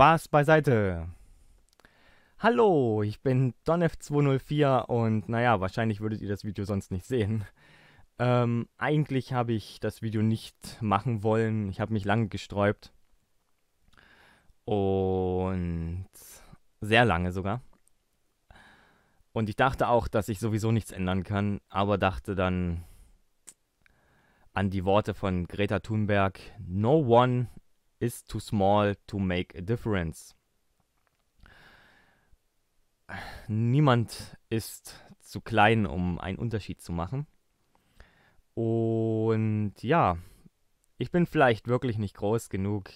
Spaß beiseite. Hallo, ich bin Donef204 und naja, wahrscheinlich würdet ihr das Video sonst nicht sehen. Ähm, eigentlich habe ich das Video nicht machen wollen. Ich habe mich lange gesträubt. Und sehr lange sogar. Und ich dachte auch, dass ich sowieso nichts ändern kann, aber dachte dann an die Worte von Greta Thunberg, No one is too small to make a difference. Niemand ist zu klein, um einen Unterschied zu machen. Und ja, ich bin vielleicht wirklich nicht groß genug.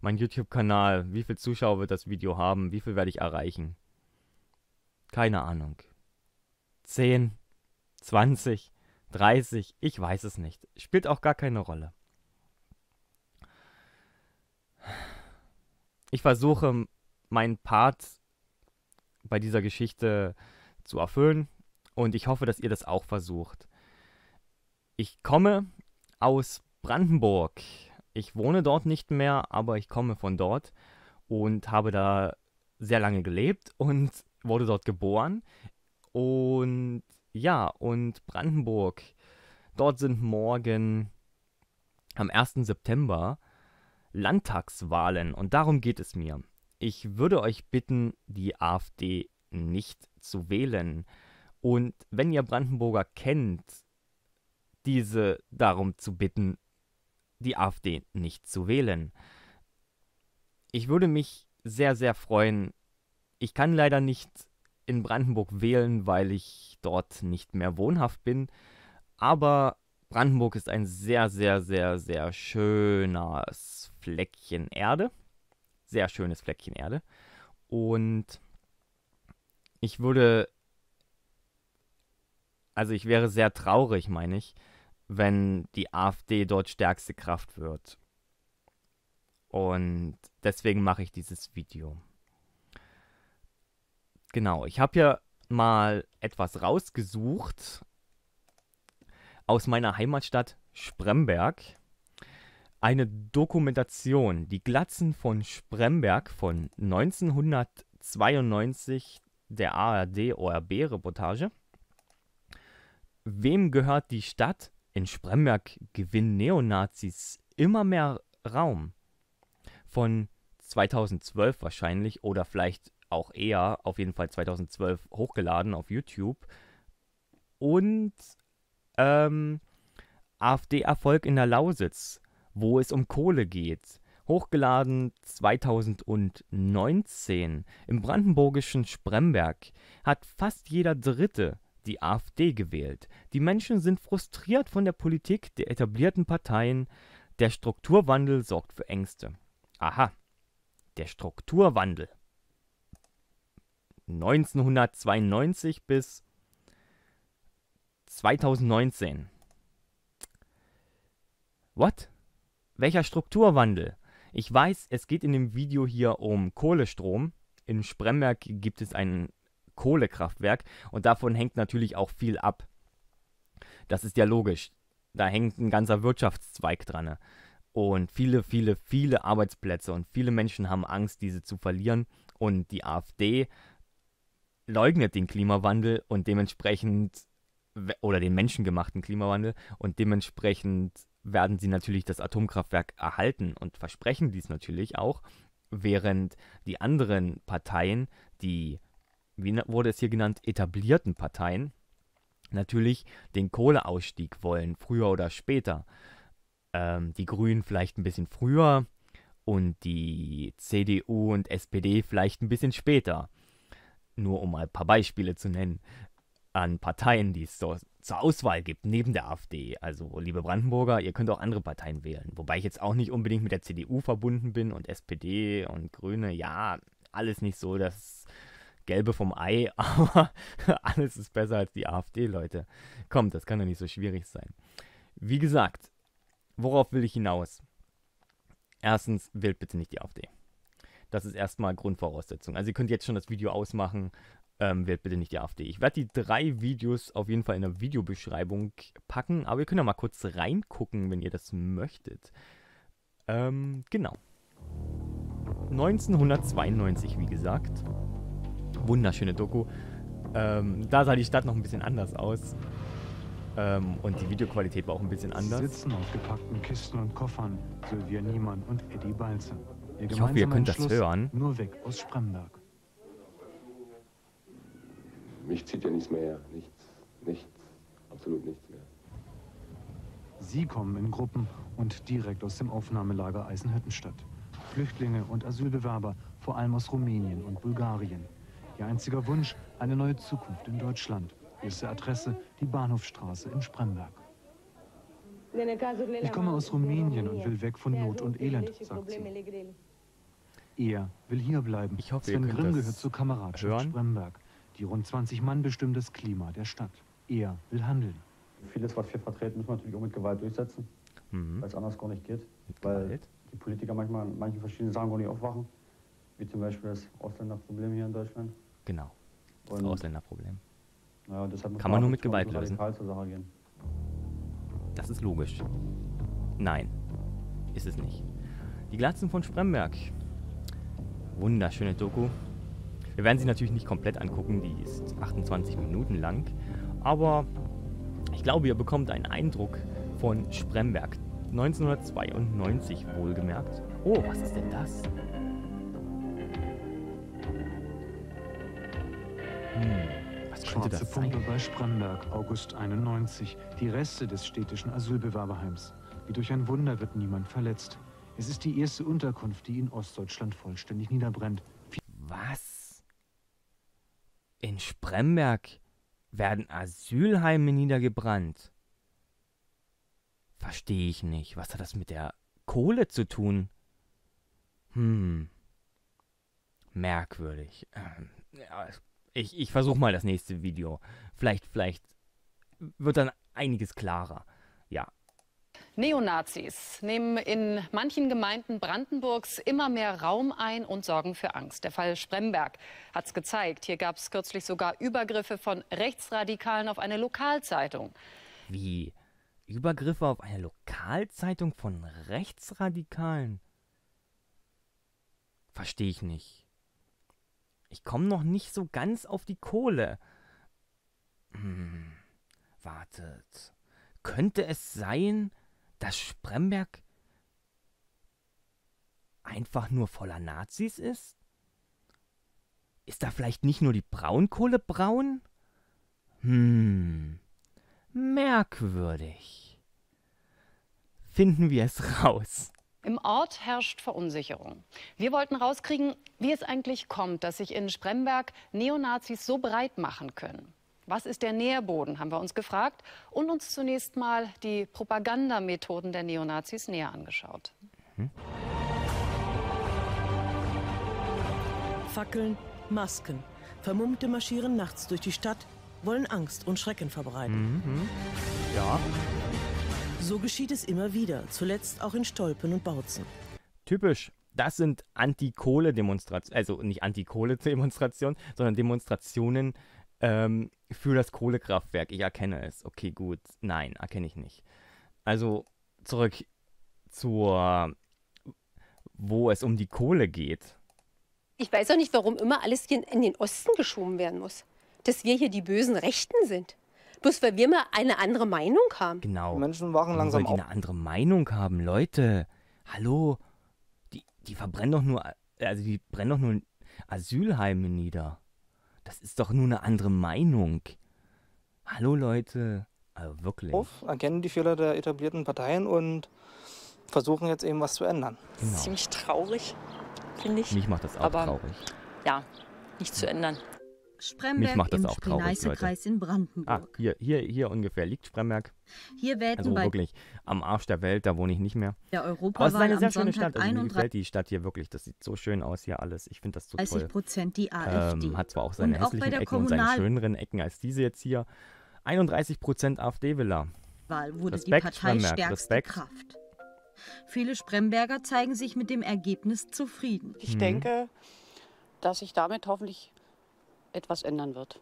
Mein YouTube-Kanal, wie viele Zuschauer wird das Video haben? Wie viel werde ich erreichen? Keine Ahnung. 10, 20, 30, ich weiß es nicht. Spielt auch gar keine Rolle. ich versuche meinen Part bei dieser Geschichte zu erfüllen und ich hoffe, dass ihr das auch versucht. Ich komme aus Brandenburg. Ich wohne dort nicht mehr, aber ich komme von dort und habe da sehr lange gelebt und wurde dort geboren. Und ja, und Brandenburg. Dort sind morgen am 1. September Landtagswahlen. Und darum geht es mir. Ich würde euch bitten, die AfD nicht zu wählen. Und wenn ihr Brandenburger kennt, diese darum zu bitten, die AfD nicht zu wählen. Ich würde mich sehr, sehr freuen. Ich kann leider nicht in Brandenburg wählen, weil ich dort nicht mehr wohnhaft bin. Aber Brandenburg ist ein sehr, sehr, sehr, sehr schönes Fleckchen Erde. Sehr schönes Fleckchen Erde. Und ich würde, also ich wäre sehr traurig, meine ich, wenn die AfD dort stärkste Kraft wird. Und deswegen mache ich dieses Video. Genau, ich habe ja mal etwas rausgesucht aus meiner Heimatstadt Spremberg eine Dokumentation, die Glatzen von Spremberg von 1992 der ARD ORB Reportage. Wem gehört die Stadt? In Spremberg gewinnen Neonazis immer mehr Raum. Von 2012 wahrscheinlich oder vielleicht auch eher, auf jeden Fall 2012 hochgeladen auf YouTube. Und ähm, AfD-Erfolg in der Lausitz wo es um Kohle geht. Hochgeladen 2019 im brandenburgischen Spremberg hat fast jeder Dritte die AfD gewählt. Die Menschen sind frustriert von der Politik der etablierten Parteien. Der Strukturwandel sorgt für Ängste. Aha, der Strukturwandel. 1992 bis 2019. What? welcher Strukturwandel? Ich weiß, es geht in dem Video hier um Kohlestrom. In Spremberg gibt es ein Kohlekraftwerk und davon hängt natürlich auch viel ab. Das ist ja logisch. Da hängt ein ganzer Wirtschaftszweig dran. Und viele, viele, viele Arbeitsplätze und viele Menschen haben Angst, diese zu verlieren. Und die AfD leugnet den Klimawandel und dementsprechend oder den menschengemachten Klimawandel und dementsprechend werden sie natürlich das Atomkraftwerk erhalten und versprechen dies natürlich auch, während die anderen Parteien, die, wie wurde es hier genannt, etablierten Parteien, natürlich den Kohleausstieg wollen, früher oder später. Ähm, die Grünen vielleicht ein bisschen früher und die CDU und SPD vielleicht ein bisschen später. Nur um mal ein paar Beispiele zu nennen an Parteien, die es so zur Auswahl gibt, neben der AfD. Also, liebe Brandenburger, ihr könnt auch andere Parteien wählen. Wobei ich jetzt auch nicht unbedingt mit der CDU verbunden bin und SPD und Grüne. Ja, alles nicht so das Gelbe vom Ei, aber alles ist besser als die AfD, Leute. Kommt, das kann doch nicht so schwierig sein. Wie gesagt, worauf will ich hinaus? Erstens, wählt bitte nicht die AfD. Das ist erstmal Grundvoraussetzung. Also ihr könnt jetzt schon das Video ausmachen ähm, wählt bitte nicht die AfD. Ich werde die drei Videos auf jeden Fall in der Videobeschreibung packen, aber ihr könnt ja mal kurz reingucken, wenn ihr das möchtet. Ähm, genau. 1992, wie gesagt. Wunderschöne Doku. Ähm, da sah die Stadt noch ein bisschen anders aus. Ähm, und die Videoqualität war auch ein bisschen anders. Sitzen auf gepackten Kisten und Koffern, Sylvia Niemann und Eddie Balzer. ich hoffe, ihr könnt das hören. Nur weg aus Spremberg mich zieht ja nichts mehr her. Nichts, nichts, absolut nichts mehr. Sie kommen in Gruppen und direkt aus dem Aufnahmelager Eisenhüttenstadt. Flüchtlinge und Asylbewerber, vor allem aus Rumänien und Bulgarien. Ihr einziger Wunsch, eine neue Zukunft in Deutschland. Erste Adresse, die Bahnhofstraße in Spremberg. Ich komme aus Rumänien und will weg von Not und Elend, sagt sie. Er will hier bleiben. Ich hoffe, Sven Grimm gehört zur Kameradschaft Spremberg die rund 20 Mann bestimmen das Klima der Stadt. Er will handeln. Vieles, was wir vertreten, müssen wir natürlich auch mit Gewalt durchsetzen, mhm. weil es anders gar nicht geht. Mit weil Gewalt? die Politiker manchmal manche manchen verschiedenen Sachen gar nicht aufwachen, wie zum Beispiel das Ausländerproblem hier in Deutschland. Genau, das Und, Ausländerproblem. Ja, Kann man, man nur mit Gewalt lösen. Das ist logisch. Nein, ist es nicht. Die Glatzen von Spremberg. Wunderschöne Doku. Wir werden sie natürlich nicht komplett angucken, die ist 28 Minuten lang, aber ich glaube, ihr bekommt einen Eindruck von Spremberg. 1992 wohlgemerkt. Oh, was ist denn das? Hm, was könnte Schwarze das sein? Pumpe bei Spremberg, August 91. Die Reste des städtischen Asylbewerberheims. Wie durch ein Wunder wird niemand verletzt. Es ist die erste Unterkunft, die in Ostdeutschland vollständig niederbrennt. In Spremberg werden Asylheime niedergebrannt. Verstehe ich nicht. Was hat das mit der Kohle zu tun? Hm. Merkwürdig. Ähm, ich, ich versuche mal das nächste Video. Vielleicht, vielleicht wird dann einiges klarer. Ja, Neonazis nehmen in manchen Gemeinden Brandenburgs immer mehr Raum ein und sorgen für Angst. Der Fall Spremberg hat es gezeigt. Hier gab es kürzlich sogar Übergriffe von Rechtsradikalen auf eine Lokalzeitung. Wie? Übergriffe auf eine Lokalzeitung von Rechtsradikalen? Verstehe ich nicht. Ich komme noch nicht so ganz auf die Kohle. Hm, wartet. Könnte es sein, dass Spremberg einfach nur voller Nazis ist? Ist da vielleicht nicht nur die Braunkohle braun? Hm, merkwürdig. Finden wir es raus. Im Ort herrscht Verunsicherung. Wir wollten rauskriegen, wie es eigentlich kommt, dass sich in Spremberg Neonazis so breit machen können. Was ist der Nährboden, haben wir uns gefragt und uns zunächst mal die Propagandamethoden der Neonazis näher angeschaut. Mhm. Fackeln, Masken. Vermummte marschieren nachts durch die Stadt, wollen Angst und Schrecken verbreiten. Mhm. Ja. So geschieht es immer wieder, zuletzt auch in Stolpen und Bautzen. Typisch. Das sind Anti-Kohle-Demonstrationen, also nicht Anti-Kohle-Demonstrationen, sondern Demonstrationen ähm, für das Kohlekraftwerk. Ich erkenne es. Okay, gut. Nein, erkenne ich nicht. Also zurück zur, wo es um die Kohle geht. Ich weiß auch nicht, warum immer alles hier in den Osten geschoben werden muss. Dass wir hier die bösen Rechten sind. Bloß weil wir mal eine andere Meinung haben. Genau. Die Menschen wachen Warum langsam auf. eine andere Meinung haben, Leute. Hallo. Die, die verbrennen doch nur, also die brennen doch nur Asylheime nieder. Das ist doch nur eine andere Meinung. Hallo Leute, also wirklich. Auf, erkennen die Fehler der etablierten Parteien und versuchen jetzt eben was zu ändern. Genau. ziemlich traurig, finde ich. Mich macht das auch Aber, traurig. Ja, nichts zu ändern. Spremberg Mich macht das im auch traurig, Kreis in Brandenburg. Ah, hier, hier, hier ungefähr liegt Spremberg. Hier werden also bei wirklich am Arsch der Welt, da wohne ich nicht mehr. Der Europa Aber es ist eine sehr schöne Stadt. Also mir gefällt die Stadt hier wirklich. Das sieht so schön aus hier alles. Ich finde das so 30 toll. 30 die ähm, AfD. Ähm, hat zwar auch seine und hässlichen auch Ecken und seine schöneren Ecken als diese jetzt hier. 31 Prozent AfD-Wähler. Wurde Respekt, die Partei Spremberg. stärkste Respekt. Kraft. Viele Spremberger zeigen sich mit dem Ergebnis zufrieden. Ich mhm. denke, dass ich damit hoffentlich etwas ändern wird.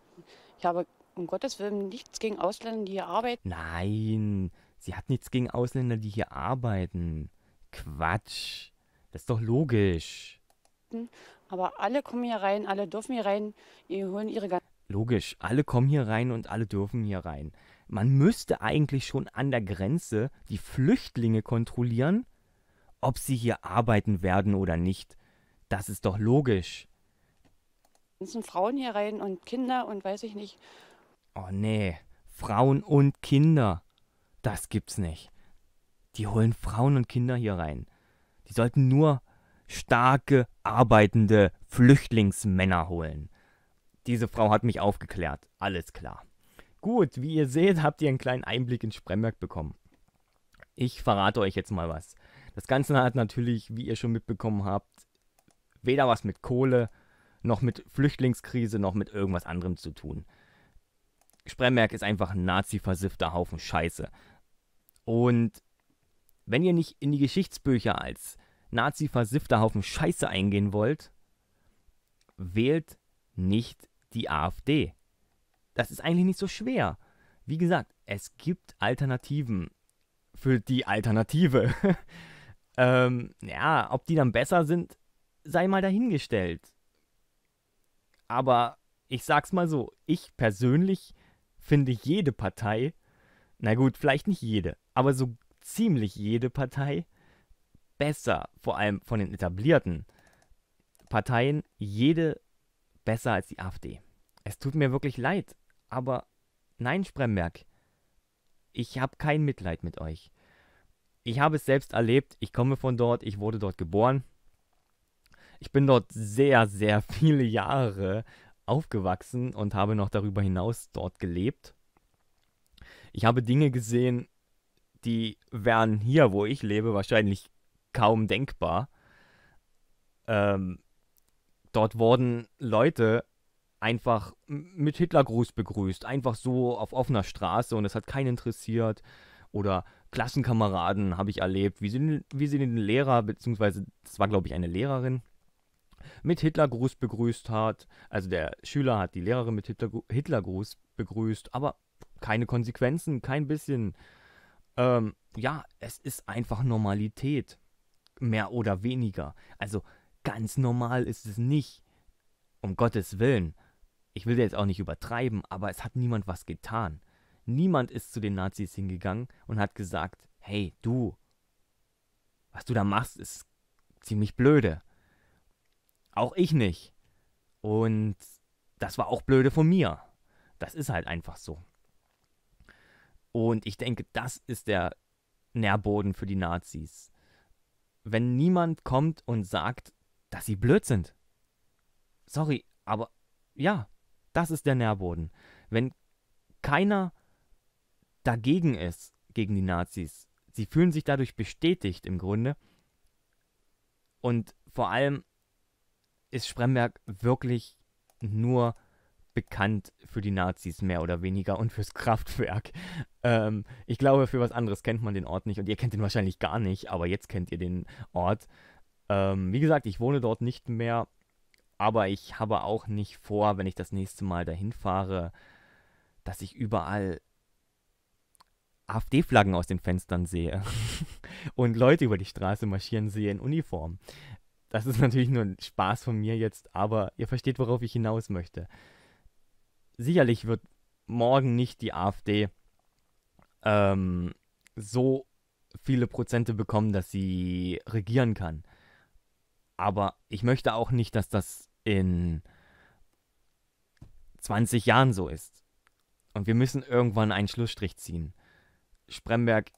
Ich habe um Gottes Willen nichts gegen Ausländer, die hier arbeiten. Nein, sie hat nichts gegen Ausländer, die hier arbeiten. Quatsch. Das ist doch logisch. Hm, aber alle kommen hier rein, alle dürfen hier rein, ihr holen ihre ganzen. Logisch, alle kommen hier rein und alle dürfen hier rein. Man müsste eigentlich schon an der Grenze die Flüchtlinge kontrollieren, ob sie hier arbeiten werden oder nicht. Das ist doch logisch. Es sind Frauen hier rein und Kinder und weiß ich nicht. Oh nee, Frauen und Kinder. Das gibt's nicht. Die holen Frauen und Kinder hier rein. Die sollten nur starke, arbeitende Flüchtlingsmänner holen. Diese Frau hat mich aufgeklärt. Alles klar. Gut, wie ihr seht, habt ihr einen kleinen Einblick in Spremberg bekommen. Ich verrate euch jetzt mal was. Das Ganze hat natürlich, wie ihr schon mitbekommen habt, weder was mit Kohle noch mit Flüchtlingskrise, noch mit irgendwas anderem zu tun. Spremberg ist einfach ein nazi-versiffter Haufen Scheiße. Und wenn ihr nicht in die Geschichtsbücher als nazi-versiffter Haufen Scheiße eingehen wollt, wählt nicht die AfD. Das ist eigentlich nicht so schwer. Wie gesagt, es gibt Alternativen für die Alternative. ähm, ja, ob die dann besser sind, sei mal dahingestellt. Aber ich sag's mal so, ich persönlich finde jede Partei, na gut, vielleicht nicht jede, aber so ziemlich jede Partei besser, vor allem von den etablierten Parteien, jede besser als die AfD. Es tut mir wirklich leid, aber nein, Spremberg, ich habe kein Mitleid mit euch. Ich habe es selbst erlebt, ich komme von dort, ich wurde dort geboren ich bin dort sehr, sehr viele Jahre aufgewachsen und habe noch darüber hinaus dort gelebt. Ich habe Dinge gesehen, die wären hier, wo ich lebe, wahrscheinlich kaum denkbar. Ähm, dort wurden Leute einfach mit Hitlergruß begrüßt, einfach so auf offener Straße und es hat keinen interessiert. Oder Klassenkameraden habe ich erlebt, wie sie, wie sie den Lehrer, beziehungsweise das war, glaube ich, eine Lehrerin, mit Hitlergruß begrüßt hat. Also der Schüler hat die Lehrerin mit Hitlergruß begrüßt, aber keine Konsequenzen, kein bisschen. Ähm, ja, es ist einfach Normalität. Mehr oder weniger. Also ganz normal ist es nicht. Um Gottes Willen. Ich will jetzt auch nicht übertreiben, aber es hat niemand was getan. Niemand ist zu den Nazis hingegangen und hat gesagt, hey du, was du da machst, ist ziemlich blöde. Auch ich nicht. Und das war auch blöde von mir. Das ist halt einfach so. Und ich denke, das ist der Nährboden für die Nazis. Wenn niemand kommt und sagt, dass sie blöd sind. Sorry, aber ja, das ist der Nährboden. Wenn keiner dagegen ist, gegen die Nazis, sie fühlen sich dadurch bestätigt im Grunde. Und vor allem ist Spremberg wirklich nur bekannt für die Nazis mehr oder weniger und fürs Kraftwerk. Ähm, ich glaube, für was anderes kennt man den Ort nicht und ihr kennt ihn wahrscheinlich gar nicht, aber jetzt kennt ihr den Ort. Ähm, wie gesagt, ich wohne dort nicht mehr, aber ich habe auch nicht vor, wenn ich das nächste Mal dahin fahre, dass ich überall AfD-Flaggen aus den Fenstern sehe und Leute über die Straße marschieren sehe in Uniform das ist natürlich nur ein Spaß von mir jetzt, aber ihr versteht, worauf ich hinaus möchte. Sicherlich wird morgen nicht die AfD ähm, so viele Prozente bekommen, dass sie regieren kann. Aber ich möchte auch nicht, dass das in 20 Jahren so ist. Und wir müssen irgendwann einen Schlussstrich ziehen. Spremberg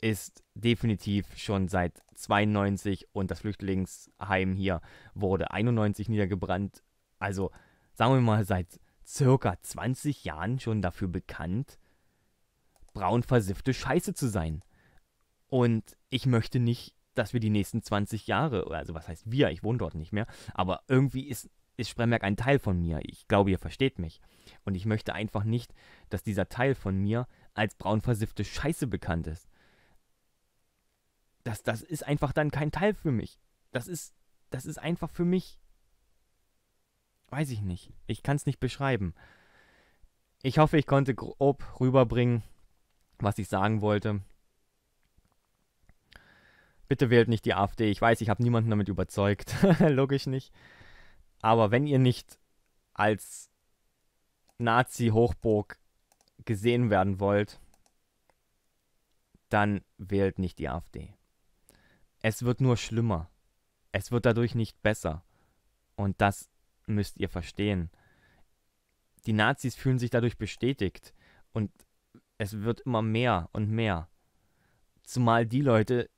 ist definitiv schon seit 92 und das Flüchtlingsheim hier wurde 91 niedergebrannt. Also sagen wir mal seit circa 20 Jahren schon dafür bekannt, braunversiffte Scheiße zu sein. Und ich möchte nicht, dass wir die nächsten 20 Jahre, also was heißt wir, ich wohne dort nicht mehr, aber irgendwie ist, ist Spremberg ein Teil von mir. Ich glaube, ihr versteht mich. Und ich möchte einfach nicht, dass dieser Teil von mir als braunversiffte Scheiße bekannt ist das, das ist einfach dann kein Teil für mich. Das ist, das ist einfach für mich. Weiß ich nicht. Ich kann es nicht beschreiben. Ich hoffe, ich konnte grob rüberbringen, was ich sagen wollte. Bitte wählt nicht die AfD. Ich weiß, ich habe niemanden damit überzeugt. Logisch nicht. Aber wenn ihr nicht als Nazi-Hochburg gesehen werden wollt, dann wählt nicht die AfD. Es wird nur schlimmer. Es wird dadurch nicht besser. Und das müsst ihr verstehen. Die Nazis fühlen sich dadurch bestätigt. Und es wird immer mehr und mehr. Zumal die Leute,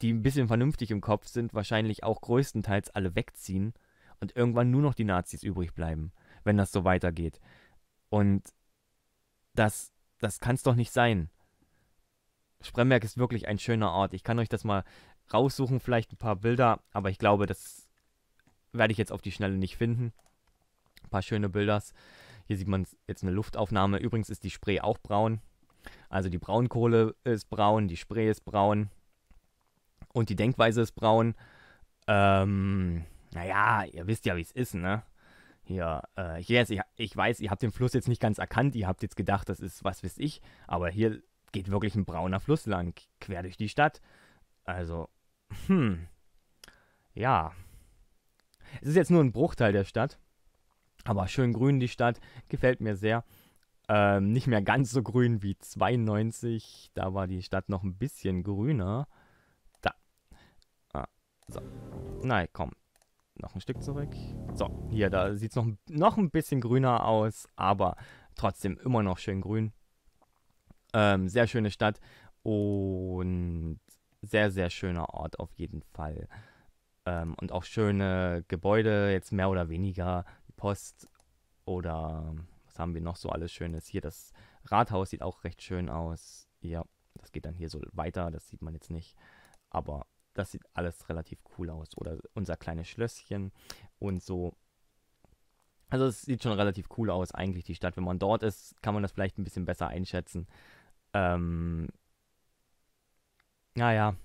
die ein bisschen vernünftig im Kopf sind, wahrscheinlich auch größtenteils alle wegziehen und irgendwann nur noch die Nazis übrig bleiben, wenn das so weitergeht. Und das, das kann es doch nicht sein. Spremberg ist wirklich ein schöner Ort. Ich kann euch das mal raussuchen, vielleicht ein paar Bilder, aber ich glaube, das werde ich jetzt auf die Schnelle nicht finden. Ein paar schöne Bilder. Hier sieht man jetzt eine Luftaufnahme. Übrigens ist die Spree auch braun. Also die Braunkohle ist braun, die Spree ist braun und die Denkweise ist braun. Ähm, naja, ihr wisst ja, wie es ist, ne? Hier, äh, yes, ich, ich weiß, ihr habt den Fluss jetzt nicht ganz erkannt, ihr habt jetzt gedacht, das ist was weiß ich, aber hier geht wirklich ein brauner Fluss lang, quer durch die Stadt. Also, hm, ja. Es ist jetzt nur ein Bruchteil der Stadt, aber schön grün die Stadt, gefällt mir sehr. Ähm, nicht mehr ganz so grün wie 92, da war die Stadt noch ein bisschen grüner. Da. Ah, so. Nein, komm. Noch ein Stück zurück. So, hier, da sieht es noch, noch ein bisschen grüner aus, aber trotzdem immer noch schön grün. Ähm, sehr schöne Stadt und sehr, sehr schöner Ort auf jeden Fall. Ähm, und auch schöne Gebäude, jetzt mehr oder weniger Post oder was haben wir noch so alles Schönes? Hier das Rathaus sieht auch recht schön aus. Ja, das geht dann hier so weiter, das sieht man jetzt nicht. Aber das sieht alles relativ cool aus. Oder unser kleines Schlösschen und so. Also es sieht schon relativ cool aus eigentlich die Stadt. Wenn man dort ist, kann man das vielleicht ein bisschen besser einschätzen. Ähm, naja.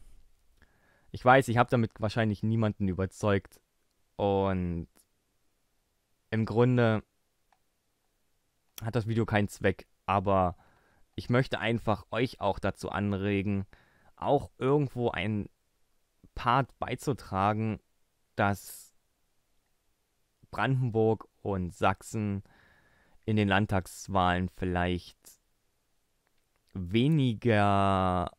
Ich weiß, ich habe damit wahrscheinlich niemanden überzeugt. Und im Grunde hat das Video keinen Zweck, aber ich möchte einfach euch auch dazu anregen, auch irgendwo ein Part beizutragen, dass Brandenburg und Sachsen in den Landtagswahlen vielleicht weniger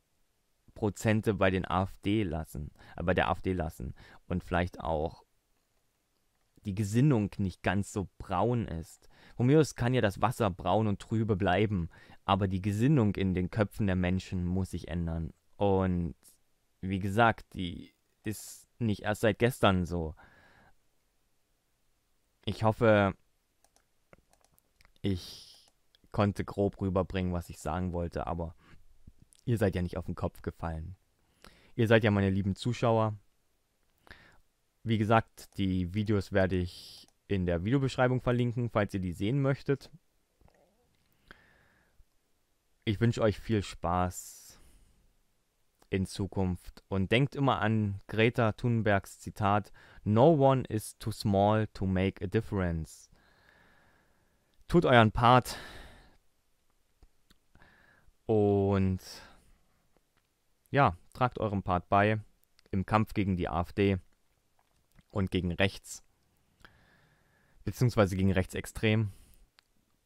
Prozente bei den AfD lassen, äh, bei der AfD lassen und vielleicht auch die Gesinnung nicht ganz so braun ist. Von mir aus kann ja das Wasser braun und trübe bleiben, aber die Gesinnung in den Köpfen der Menschen muss sich ändern. Und wie gesagt, die ist nicht erst seit gestern so. Ich hoffe, ich konnte grob rüberbringen, was ich sagen wollte, aber ihr seid ja nicht auf den Kopf gefallen. Ihr seid ja meine lieben Zuschauer. Wie gesagt, die Videos werde ich in der Videobeschreibung verlinken, falls ihr die sehen möchtet. Ich wünsche euch viel Spaß in Zukunft und denkt immer an Greta Thunbergs Zitat: No one is too small to make a difference. Tut euren Part. Und ja, tragt euren Part bei im Kampf gegen die AfD und gegen rechts, beziehungsweise gegen rechtsextrem.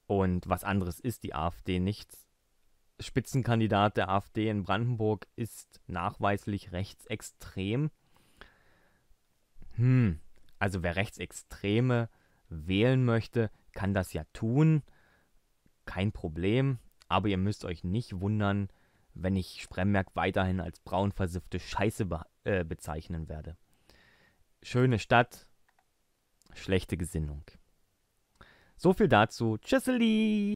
Und was anderes ist die AfD nicht. Spitzenkandidat der AfD in Brandenburg ist nachweislich rechtsextrem. Hm, also wer Rechtsextreme wählen möchte, kann das ja tun. Kein Problem. Aber ihr müsst euch nicht wundern, wenn ich Spremberg weiterhin als braunversiffte Scheiße be äh, bezeichnen werde. Schöne Stadt, schlechte Gesinnung. So viel dazu. Tschüsseli!